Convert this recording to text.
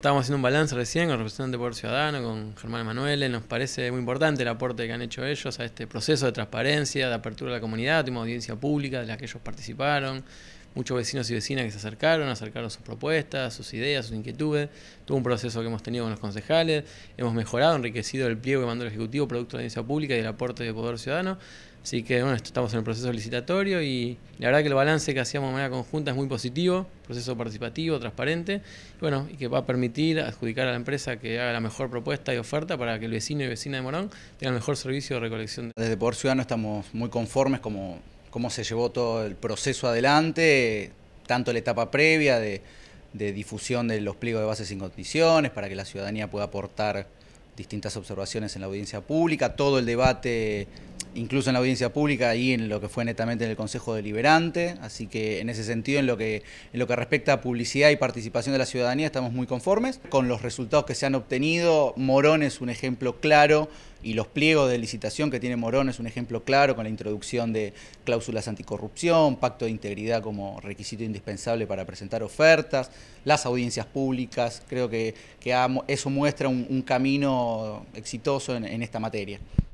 Estábamos haciendo un balance recién con el representante de Poder Ciudadano, con Germán Emanuele. Nos parece muy importante el aporte que han hecho ellos a este proceso de transparencia, de apertura a la comunidad. Tuvimos audiencia pública de la que ellos participaron muchos vecinos y vecinas que se acercaron, acercaron sus propuestas, sus ideas, sus inquietudes. Tuvo un proceso que hemos tenido con los concejales, hemos mejorado, enriquecido el pliego que mandó el Ejecutivo, producto de la audiencia pública y el aporte de Poder Ciudadano. Así que bueno, estamos en el proceso licitatorio y la verdad que el balance que hacíamos de manera conjunta es muy positivo, proceso participativo, transparente, y bueno, y que va a permitir adjudicar a la empresa que haga la mejor propuesta y oferta para que el vecino y vecina de Morón tenga el mejor servicio de recolección. Desde Poder Ciudadano estamos muy conformes como cómo se llevó todo el proceso adelante, tanto la etapa previa de, difusión de los pliegos de bases sin condiciones, para que la ciudadanía pueda aportar distintas observaciones en la audiencia pública, todo el debate incluso en la audiencia pública y en lo que fue netamente en el Consejo Deliberante. Así que en ese sentido, en lo que, en lo que respecta a publicidad y participación de la ciudadanía, estamos muy conformes. Con los resultados que se han obtenido, Morón es un ejemplo claro y los pliegos de licitación que tiene Morón es un ejemplo claro con la introducción de cláusulas anticorrupción, pacto de integridad como requisito indispensable para presentar ofertas, las audiencias públicas, creo que, eso muestra un, camino exitoso en esta materia.